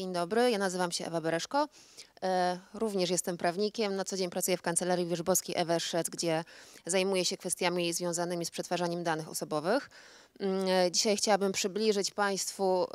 Dzień dobry, ja nazywam się Ewa Bereszko. E, również jestem prawnikiem. Na co dzień pracuję w Kancelarii Wierzbowskiej Ewe Szec, gdzie zajmuję się kwestiami związanymi z przetwarzaniem danych osobowych. Mm, e, dzisiaj chciałabym przybliżyć Państwu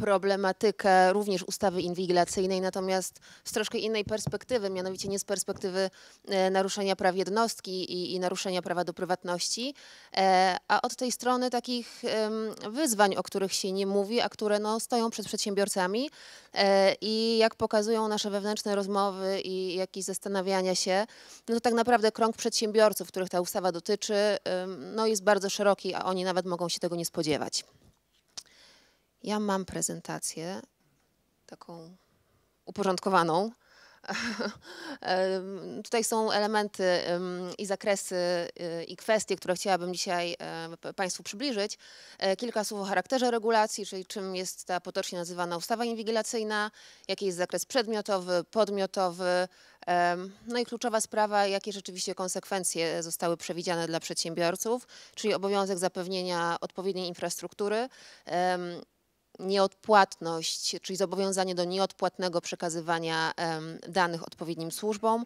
problematykę również ustawy inwigilacyjnej, natomiast z troszkę innej perspektywy, mianowicie nie z perspektywy e, naruszenia praw jednostki i, i naruszenia prawa do prywatności, e, a od tej strony takich wyzwań, o których się nie mówi, a które no, stoją przed przedsiębiorcami e, i jak pokazują nasze wewnętrzne rozmowy i jakieś zastanawiania się, no to tak naprawdę krąg przedsiębiorców, których ta ustawa dotyczy, no jest bardzo szeroki, a oni nawet mogą się tego nie spodziewać. Ja mam prezentację taką uporządkowaną. Tutaj są elementy i zakresy y, i kwestie, które chciałabym dzisiaj e, Państwu przybliżyć. E, kilka słów o charakterze regulacji, czyli czym jest ta potocznie nazywana ustawa inwigilacyjna, jaki jest zakres przedmiotowy, podmiotowy, no i kluczowa sprawa, jakie rzeczywiście konsekwencje zostały przewidziane dla przedsiębiorców, czyli obowiązek zapewnienia odpowiedniej infrastruktury, nieodpłatność, czyli zobowiązanie do nieodpłatnego przekazywania danych odpowiednim służbom.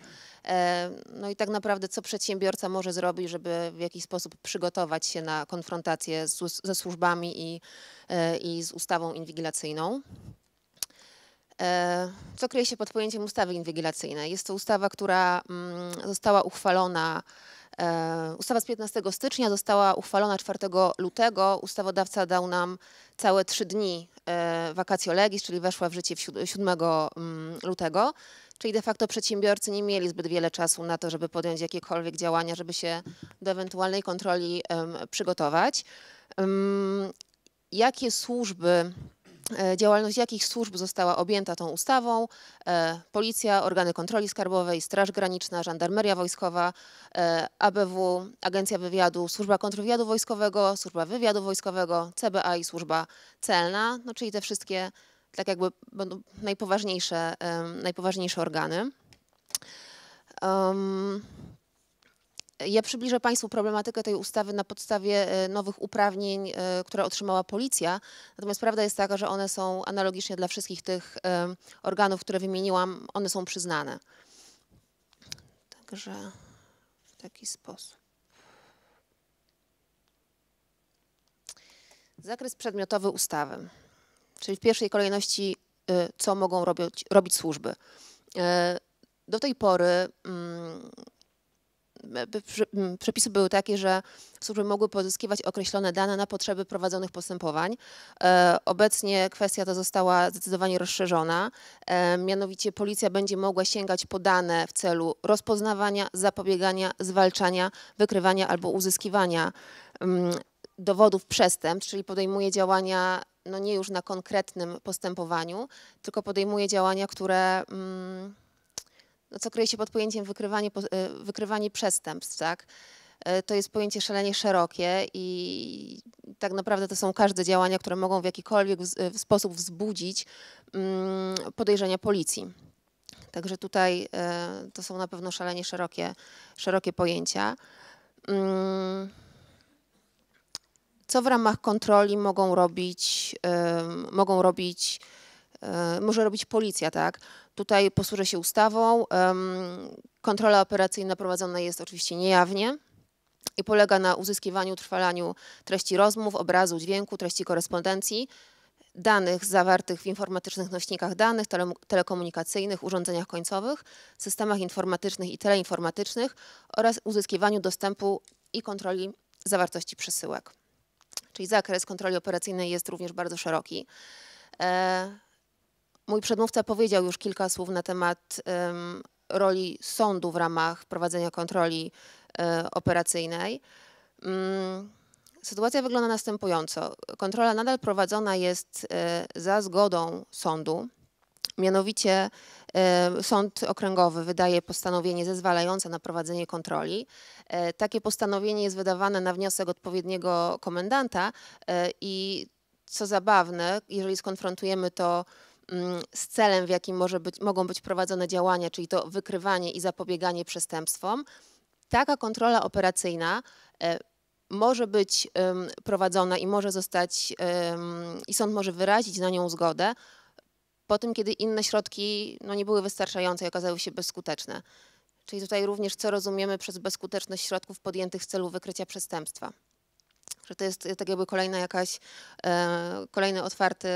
E, no i tak naprawdę, co przedsiębiorca może zrobić, żeby w jakiś sposób przygotować się na konfrontację z, ze służbami i, e, i z ustawą inwigilacyjną. E, co kryje się pod pojęciem ustawy inwigilacyjnej? Jest to ustawa, która mm, została uchwalona E, ustawa z 15 stycznia została uchwalona 4 lutego. Ustawodawca dał nam całe trzy dni wakacjolegis, e, legis, czyli weszła w życie 7 mm, lutego. Czyli de facto przedsiębiorcy nie mieli zbyt wiele czasu na to, żeby podjąć jakiekolwiek działania, żeby się do ewentualnej kontroli przygotować. Jakie służby E, działalność jakich służb została objęta tą ustawą. E, policja, organy kontroli skarbowej, Straż Graniczna, Żandarmeria Wojskowa, e, ABW, Agencja Wywiadu, Służba Kontrwywiadu Wojskowego, Służba Wywiadu Wojskowego, CBA i Służba Celna, no czyli te wszystkie tak jakby najpoważniejsze, najpoważniejsze organy. Um, ja przybliżę Państwu problematykę tej ustawy na podstawie e, nowych uprawnień, e, które otrzymała policja. Natomiast prawda jest taka, że one są analogicznie dla wszystkich tych e, organów, które wymieniłam, one są przyznane. Także w taki sposób. Zakres przedmiotowy ustawy, czyli w pierwszej kolejności, co mogą robić, robić służby. Do tej pory mm, Mm, przepisy były takie, że służby mogły pozyskiwać określone dane na potrzeby prowadzonych postępowań. E, obecnie kwestia ta została zdecydowanie rozszerzona, e, mianowicie policja będzie mogła sięgać po dane w celu rozpoznawania, zapobiegania, zwalczania, wykrywania albo uzyskiwania mm, dowodów przestępstw, czyli podejmuje działania no nie już na konkretnym postępowaniu, tylko podejmuje działania, które... Mm, no, co kryje się pod pojęciem wykrywanie, wykrywanie przestępstw, tak? E, to jest pojęcie szalenie szerokie i tak naprawdę to są każde działania, które mogą w jakikolwiek sposób wzbudzić mm, podejrzenia policji. Także tutaj e, to są na pewno szalenie szerokie, szerokie pojęcia. Mm, co w ramach kontroli mogą robić, e, mogą robić E, może robić policja, tak? Tutaj posłużę się ustawą. Kontrola operacyjna prowadzona jest oczywiście niejawnie i polega na uzyskiwaniu, trwalaniu treści rozmów, obrazu, dźwięku, treści korespondencji, danych zawartych w informatycznych nośnikach danych, tele telekomunikacyjnych, urządzeniach końcowych, systemach informatycznych i teleinformatycznych oraz uzyskiwaniu dostępu i kontroli zawartości przesyłek. Czyli zakres kontroli operacyjnej jest również bardzo szeroki. E, Mój przedmówca powiedział już kilka słów na temat um, roli sądu w ramach prowadzenia kontroli um, operacyjnej. Um, sytuacja wygląda następująco. Kontrola nadal prowadzona jest e, za zgodą sądu. Mianowicie e, sąd okręgowy wydaje postanowienie zezwalające na prowadzenie kontroli. Takie postanowienie jest wydawane na wniosek odpowiedniego komendanta i co zabawne, jeżeli skonfrontujemy to Mm, z celem, w jakim może być, mogą być prowadzone działania, czyli to wykrywanie i zapobieganie przestępstwom, taka kontrola operacyjna e, może być prowadzona i może zostać, i sąd może wyrazić na nią zgodę po tym, kiedy inne środki no, nie były wystarczające i okazały się bezskuteczne. Czyli tutaj również co rozumiemy przez bezskuteczność środków podjętych w celu wykrycia przestępstwa że to jest tak jakby kolejna jakaś, e, kolejny otwarty,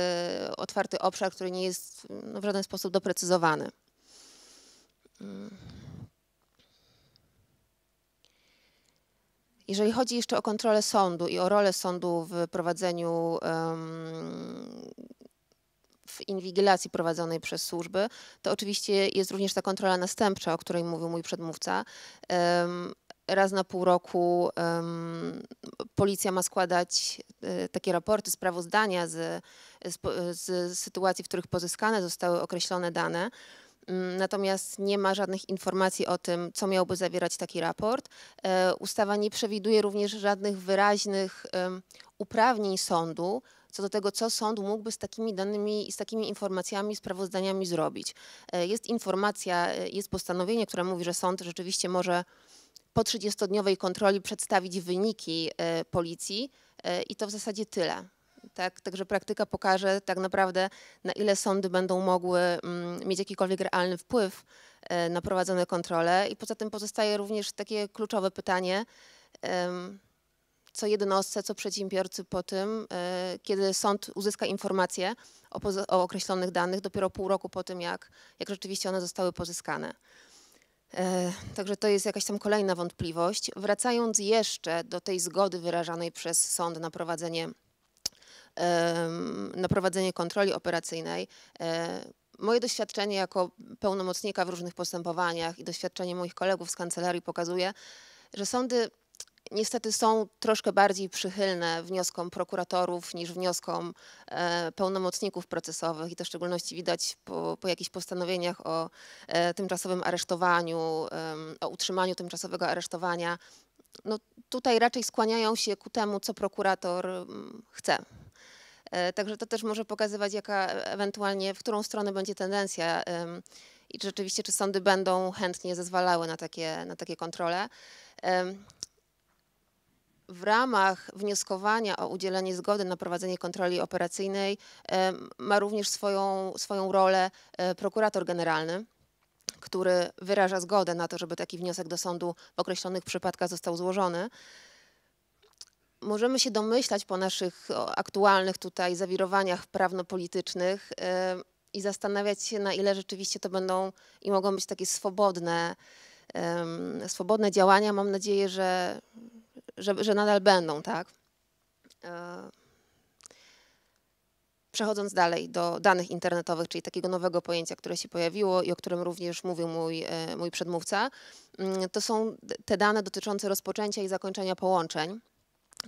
otwarty obszar, który nie jest no, w żaden sposób doprecyzowany. Jeżeli chodzi jeszcze o kontrolę sądu i o rolę sądu w prowadzeniu w inwigilacji prowadzonej przez służby, to oczywiście jest również ta kontrola następcza, o której mówił mój przedmówca raz na pół roku um, policja ma składać y, takie raporty, sprawozdania z, z, z, sytuacji, w których pozyskane zostały określone dane. Mm, natomiast nie ma żadnych informacji o tym, co miałby zawierać taki raport. E, ustawa nie przewiduje również żadnych wyraźnych uprawnień sądu co do tego, co sąd mógłby z takimi danymi i z takimi informacjami, sprawozdaniami zrobić. E, jest informacja, jest postanowienie, które mówi, że sąd rzeczywiście może po 30-dniowej kontroli przedstawić wyniki e, policji e, i to w zasadzie tyle. Tak, także praktyka pokaże tak naprawdę, na ile sądy będą mogły mm, mieć jakikolwiek realny wpływ e, na prowadzone kontrole. I poza tym pozostaje również takie kluczowe pytanie, co jednostce, co przedsiębiorcy po tym, kiedy sąd uzyska informacje o, o określonych danych dopiero pół roku po tym, jak, jak rzeczywiście one zostały pozyskane. E, także to jest jakaś tam kolejna wątpliwość. Wracając jeszcze do tej zgody wyrażanej przez sąd na prowadzenie, na prowadzenie kontroli operacyjnej, e, moje doświadczenie jako pełnomocnika w różnych postępowaniach i doświadczenie moich kolegów z kancelarii pokazuje, że sądy niestety są troszkę bardziej przychylne wnioskom prokuratorów niż wnioskom e, pełnomocników procesowych i to w szczególności widać po, po jakichś postanowieniach o e, tymczasowym aresztowaniu, o utrzymaniu tymczasowego aresztowania. No, tutaj raczej skłaniają się ku temu, co prokurator chce. E, także to też może pokazywać, jaka ewentualnie, w którą stronę będzie tendencja i czy rzeczywiście, czy sądy będą chętnie zezwalały na takie, na takie kontrole w ramach wnioskowania o udzielenie zgody na prowadzenie kontroli operacyjnej ma również swoją, swoją rolę e, prokurator generalny który wyraża zgodę na to, żeby taki wniosek do sądu w określonych przypadkach został złożony. Możemy się domyślać po naszych aktualnych tutaj zawirowaniach prawno-politycznych i zastanawiać się, na ile rzeczywiście to będą i mogą być takie swobodne, swobodne działania. Mam nadzieję, że, że, że nadal będą, tak? E, przechodząc dalej do danych internetowych, czyli takiego nowego pojęcia, które się pojawiło i o którym również mówił mój, e, mój przedmówca, mm, to są te dane dotyczące rozpoczęcia i zakończenia połączeń,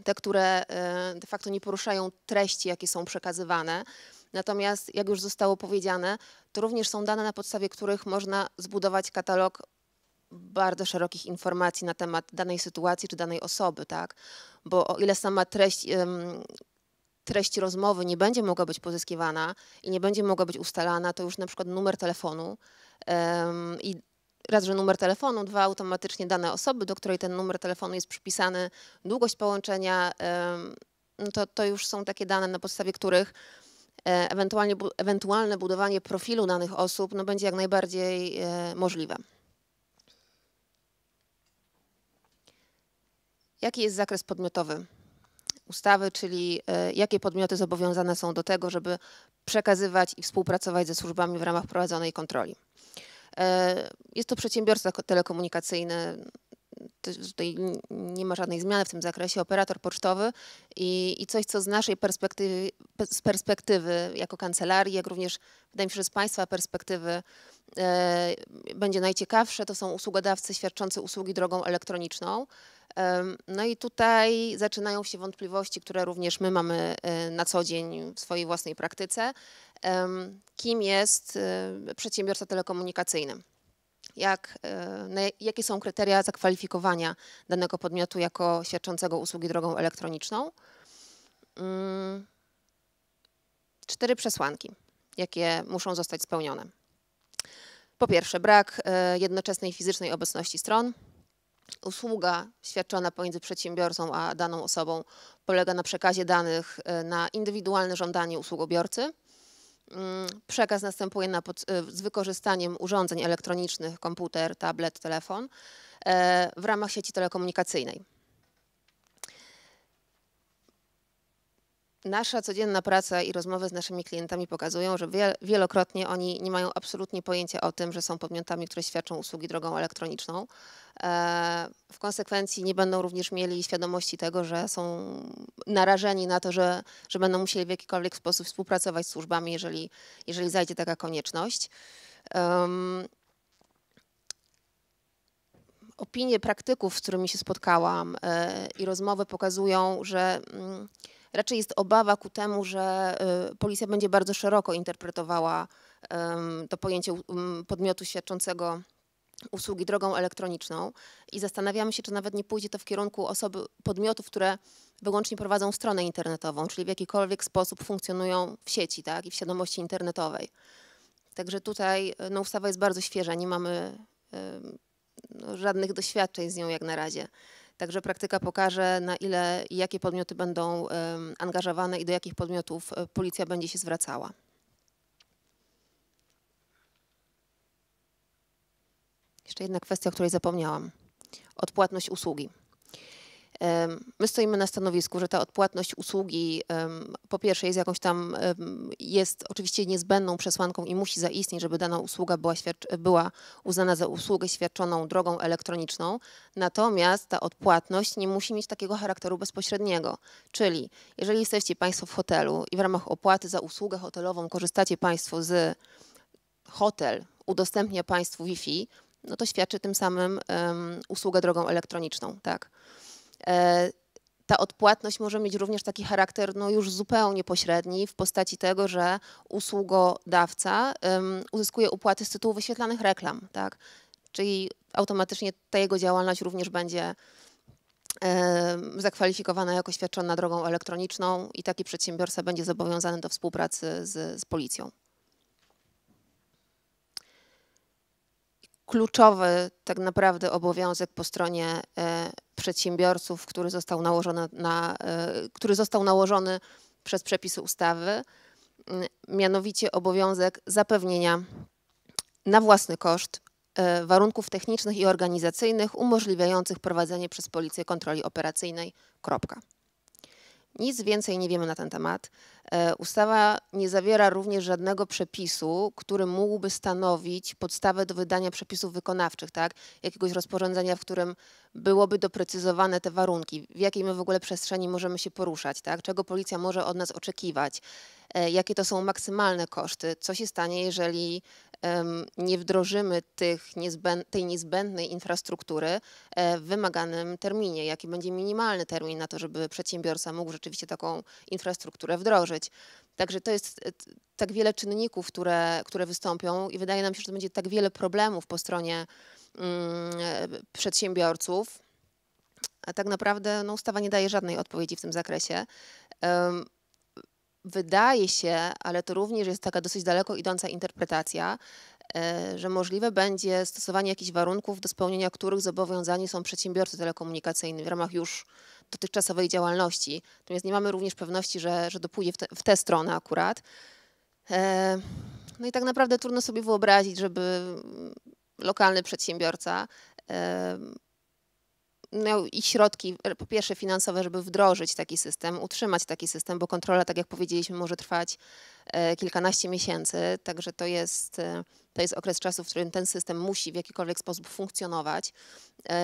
te, które e, de facto nie poruszają treści, jakie są przekazywane. Natomiast, jak już zostało powiedziane, to również są dane, na podstawie których można zbudować katalog bardzo szerokich informacji na temat danej sytuacji czy danej osoby, tak? Bo o ile sama treść, treść rozmowy nie będzie mogła być pozyskiwana i nie będzie mogła być ustalana, to już na przykład numer telefonu i raz, że numer telefonu, dwa, automatycznie dane osoby, do której ten numer telefonu jest przypisany, długość połączenia, no to, to już są takie dane, na podstawie których e, ewentualnie, ewentualne budowanie profilu danych osób no będzie jak najbardziej e, możliwe. Jaki jest zakres podmiotowy ustawy, czyli e, jakie podmioty zobowiązane są do tego, żeby przekazywać i współpracować ze służbami w ramach prowadzonej kontroli? E, jest to przedsiębiorca telekomunikacyjny, tutaj nie ma żadnej zmiany w tym zakresie, operator pocztowy i, i coś, co z naszej perspektywy, z perspektywy jako kancelarii, jak również wydaje mi się, że z Państwa perspektywy e, będzie najciekawsze, to są usługodawcy świadczący usługi drogą elektroniczną. No i tutaj zaczynają się wątpliwości, które również my mamy e, na co dzień w swojej własnej praktyce. Kim jest e, przedsiębiorca telekomunikacyjny? Jak, e, jakie są kryteria zakwalifikowania danego podmiotu jako świadczącego usługi drogą elektroniczną? Mm, cztery przesłanki, jakie muszą zostać spełnione. Po pierwsze, brak jednoczesnej fizycznej obecności stron usługa świadczona pomiędzy przedsiębiorcą a daną osobą polega na przekazie danych e, na indywidualne żądanie usługobiorcy. Mm, przekaz następuje na pod, e, z wykorzystaniem urządzeń elektronicznych, komputer, tablet, telefon e, w ramach sieci telekomunikacyjnej. Nasza codzienna praca i rozmowy z naszymi klientami pokazują, że wielokrotnie oni nie mają absolutnie pojęcia o tym, że są podmiotami, które świadczą usługi drogą elektroniczną. E, w konsekwencji nie będą również mieli świadomości tego, że są narażeni na to, że, że będą musieli w jakikolwiek sposób współpracować z służbami, jeżeli, jeżeli zajdzie taka konieczność. Um, opinie praktyków, z którymi się spotkałam, e, i rozmowy pokazują, że. Mm, raczej jest obawa ku temu, że y, policja będzie bardzo szeroko interpretowała to pojęcie podmiotu świadczącego usługi drogą elektroniczną i zastanawiamy się, czy nawet nie pójdzie to w kierunku osoby, podmiotów, które wyłącznie prowadzą stronę internetową, czyli w jakikolwiek sposób funkcjonują w sieci tak, i w świadomości internetowej. Także tutaj y, no, ustawa jest bardzo świeża, nie mamy y, no, żadnych doświadczeń z nią jak na razie. Także praktyka pokaże, na ile i jakie podmioty będą angażowane i do jakich podmiotów e, policja będzie się zwracała. Jeszcze jedna kwestia, o której zapomniałam. Odpłatność usługi. My stoimy na stanowisku, że ta odpłatność usługi po pierwsze jest jakąś tam, jest oczywiście niezbędną przesłanką i musi zaistnieć, żeby dana usługa była, była uznana za usługę świadczoną drogą elektroniczną. Natomiast ta odpłatność nie musi mieć takiego charakteru bezpośredniego. Czyli jeżeli jesteście Państwo w hotelu i w ramach opłaty za usługę hotelową korzystacie Państwo z hotel, udostępnia Państwu Wi-Fi, no to świadczy tym samym um, usługę drogą elektroniczną, tak. E, ta odpłatność może mieć również taki charakter no już zupełnie pośredni w postaci tego, że usługodawca uzyskuje opłaty z tytułu wyświetlanych reklam, tak? Czyli automatycznie ta jego działalność również będzie e, zakwalifikowana jako świadczona drogą elektroniczną i taki przedsiębiorca będzie zobowiązany do współpracy z, z policją. kluczowy tak naprawdę obowiązek po stronie e, przedsiębiorców, który został nałożony, na, e, który został nałożony przez przepisy ustawy, mianowicie obowiązek zapewnienia na własny koszt e, warunków technicznych i organizacyjnych umożliwiających prowadzenie przez Policję kontroli operacyjnej. Kropka. Nic więcej nie wiemy na ten temat. E, ustawa nie zawiera również żadnego przepisu, który mógłby stanowić podstawę do wydania przepisów wykonawczych, tak? jakiegoś rozporządzenia, w którym byłoby doprecyzowane te warunki, w jakiej my w ogóle przestrzeni możemy się poruszać, tak? czego policja może od nas oczekiwać, e, jakie to są maksymalne koszty, co się stanie, jeżeli nie wdrożymy tych niezbęd, tej niezbędnej infrastruktury e, w wymaganym terminie, jaki będzie minimalny termin na to, żeby przedsiębiorca mógł rzeczywiście taką infrastrukturę wdrożyć. Także to jest e, tak wiele czynników, które, które wystąpią i wydaje nam się, że to będzie tak wiele problemów po stronie mm, e, przedsiębiorców, a tak naprawdę no, ustawa nie daje żadnej odpowiedzi w tym zakresie. Um, wydaje się, ale to również jest taka dosyć daleko idąca interpretacja, e, że możliwe będzie stosowanie jakichś warunków, do spełnienia których zobowiązani są przedsiębiorcy telekomunikacyjni w ramach już dotychczasowej działalności. Natomiast nie mamy również pewności, że, że dopłynie w, w tę stronę akurat. E, no i tak naprawdę trudno sobie wyobrazić, żeby lokalny przedsiębiorca e, miał i środki, e, po pierwsze finansowe, żeby wdrożyć taki system, utrzymać taki system, bo kontrola, tak jak powiedzieliśmy, może trwać e, kilkanaście miesięcy, także to jest, e, to jest okres czasu, w którym ten system musi w jakikolwiek sposób funkcjonować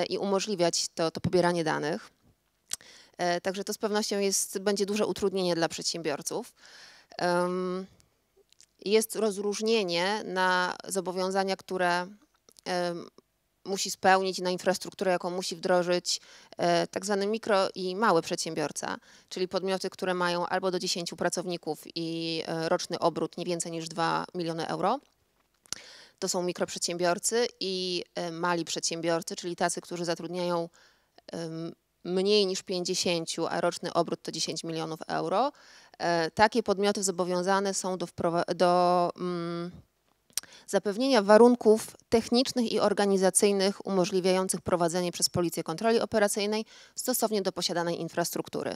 i umożliwiać to, to pobieranie danych. Także to z pewnością jest, będzie duże utrudnienie dla przedsiębiorców jest rozróżnienie na zobowiązania, które musi spełnić na infrastrukturę, jaką musi wdrożyć e, tak zwany mikro i mały przedsiębiorca, czyli podmioty, które mają albo do 10 pracowników i e, roczny obrót nie więcej niż 2 miliony euro. To są mikroprzedsiębiorcy i e, mali przedsiębiorcy, czyli tacy, którzy zatrudniają mniej niż 50, a roczny obrót to 10 milionów euro. Takie podmioty zobowiązane są do, do mm, zapewnienia warunków technicznych i organizacyjnych umożliwiających prowadzenie przez Policję kontroli operacyjnej stosownie do posiadanej infrastruktury.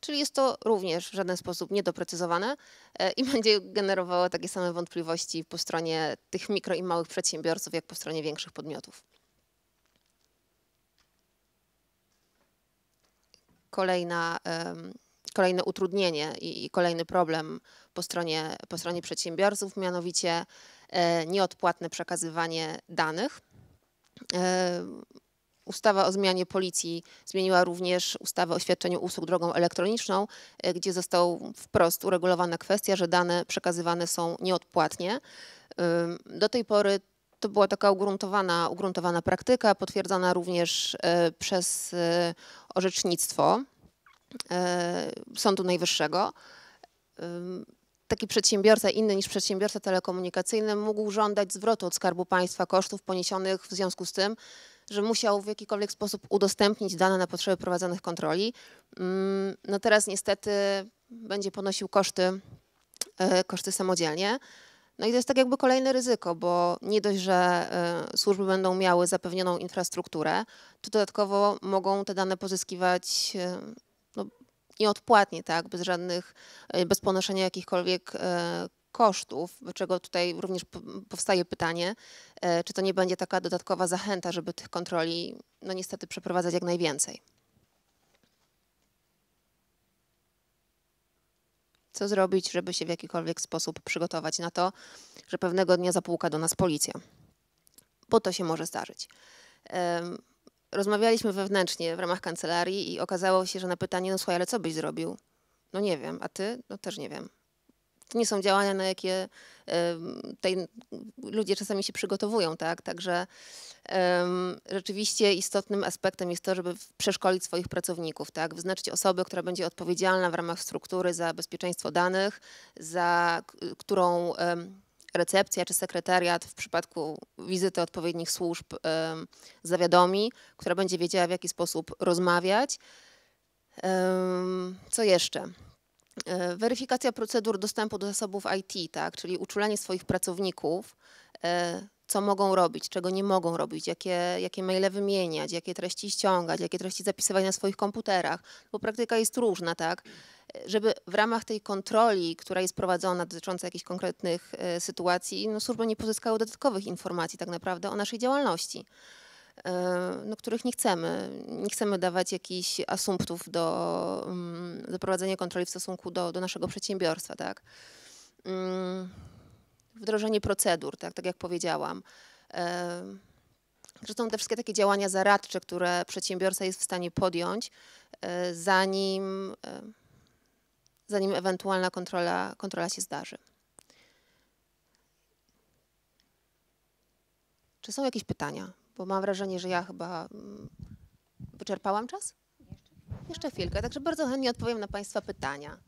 Czyli jest to również w żaden sposób niedoprecyzowane e, i będzie generowało takie same wątpliwości po stronie tych mikro i małych przedsiębiorców, jak po stronie większych podmiotów. Kolejna, kolejne utrudnienie i kolejny problem po stronie, po stronie przedsiębiorców, mianowicie E, nieodpłatne przekazywanie danych. E, ustawa o zmianie policji zmieniła również ustawę o świadczeniu usług drogą elektroniczną, e, gdzie został wprost uregulowana kwestia, że dane przekazywane są nieodpłatnie. Do tej pory to była taka ugruntowana, ugruntowana praktyka, potwierdzana również przez orzecznictwo Sądu Najwyższego taki przedsiębiorca inny niż przedsiębiorca telekomunikacyjny mógł żądać zwrotu od Skarbu Państwa kosztów poniesionych w związku z tym, że musiał w jakikolwiek sposób udostępnić dane na potrzeby prowadzonych kontroli. Mm, no teraz niestety będzie ponosił koszty, e, koszty samodzielnie. No i to jest tak jakby kolejne ryzyko, bo nie dość, że e, służby będą miały zapewnioną infrastrukturę, to dodatkowo mogą te dane pozyskiwać e, nieodpłatnie, tak, bez żadnych, e, bez ponoszenia jakichkolwiek e, kosztów, czego tutaj również powstaje pytanie, e, czy to nie będzie taka dodatkowa zachęta, żeby tych kontroli, no niestety, przeprowadzać jak najwięcej. Co zrobić, żeby się w jakikolwiek sposób przygotować na to, że pewnego dnia zapuka do nas policja? Bo to się może zdarzyć rozmawialiśmy wewnętrznie w ramach kancelarii i okazało się, że na pytanie, no słuchaj, ale co byś zrobił? No nie wiem, a ty? No też nie wiem. To nie są działania, na jakie y, tej, ludzie czasami się przygotowują, tak? Także y, rzeczywiście istotnym aspektem jest to, żeby przeszkolić swoich pracowników, tak? Wyznaczyć osobę, która będzie odpowiedzialna w ramach struktury za bezpieczeństwo danych, za którą y, recepcja czy sekretariat w przypadku wizyty odpowiednich służb zawiadomi, która będzie wiedziała, w jaki sposób rozmawiać. Co jeszcze? E, weryfikacja procedur dostępu do zasobów IT, tak, czyli uczulenie swoich pracowników e, co mogą robić, czego nie mogą robić, jakie, jakie maile wymieniać, jakie treści ściągać, jakie treści zapisywać na swoich komputerach, bo praktyka jest różna, tak? Żeby w ramach tej kontroli, która jest prowadzona dotycząca jakichś konkretnych e, sytuacji, no, służby nie pozyskały dodatkowych informacji tak naprawdę o naszej działalności e, no, których nie chcemy. Nie chcemy dawać jakichś asumptów do, mm, do prowadzenia kontroli w stosunku do, do naszego przedsiębiorstwa. Tak? Mm wdrożenie procedur, tak, tak jak powiedziałam. Zresztą te wszystkie takie działania zaradcze, które przedsiębiorca jest w stanie podjąć, e, zanim, e, zanim ewentualna kontrola, kontrola się zdarzy. Czy są jakieś pytania? Bo mam wrażenie, że ja chyba mm, wyczerpałam czas? Jeszcze chwilkę, także bardzo chętnie odpowiem na Państwa pytania.